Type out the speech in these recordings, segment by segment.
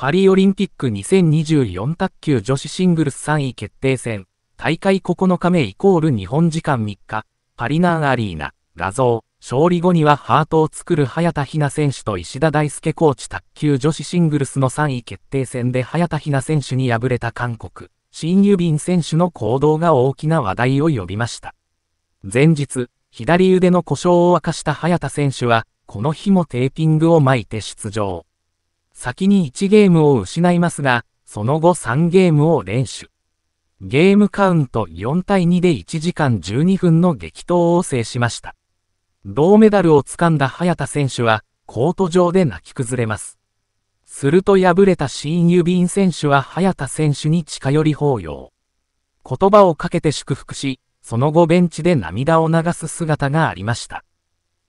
パリオリンピック2024卓球女子シングルス3位決定戦、大会9日目イコール日本時間3日、パリナーアリーナ、画像、勝利後にはハートを作る早田ひな選手と石田大輔コーチ卓球女子シングルスの3位決定戦で早田ひな選手に敗れた韓国、新ユビン選手の行動が大きな話題を呼びました。前日、左腕の故障を明かした早田選手は、この日もテーピングを巻いて出場。先に1ゲームを失いますが、その後3ゲームを連取。ゲームカウント4対2で1時間12分の激闘を制しました。銅メダルを掴んだ早田選手は、コート上で泣き崩れます。すると敗れた新郵便選手は早田選手に近寄り抱擁。言葉をかけて祝福し、その後ベンチで涙を流す姿がありました。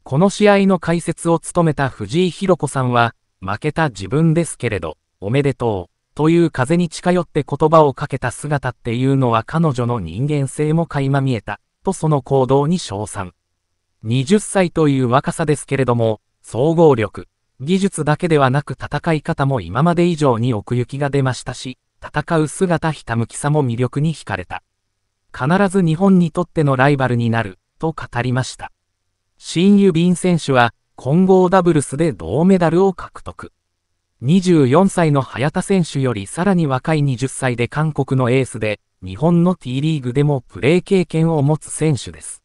この試合の解説を務めた藤井博子さんは、負けた自分ですけれど、おめでとう、という風に近寄って言葉をかけた姿っていうのは彼女の人間性も垣間見えた、とその行動に称賛。20歳という若さですけれども、総合力、技術だけではなく戦い方も今まで以上に奥行きが出ましたし、戦う姿ひたむきさも魅力に惹かれた。必ず日本にとってのライバルになる、と語りました。新ユビン選手は、混合ダブルスで銅メダルを獲得。24歳の早田選手よりさらに若い20歳で韓国のエースで、日本の T リーグでもプレー経験を持つ選手です。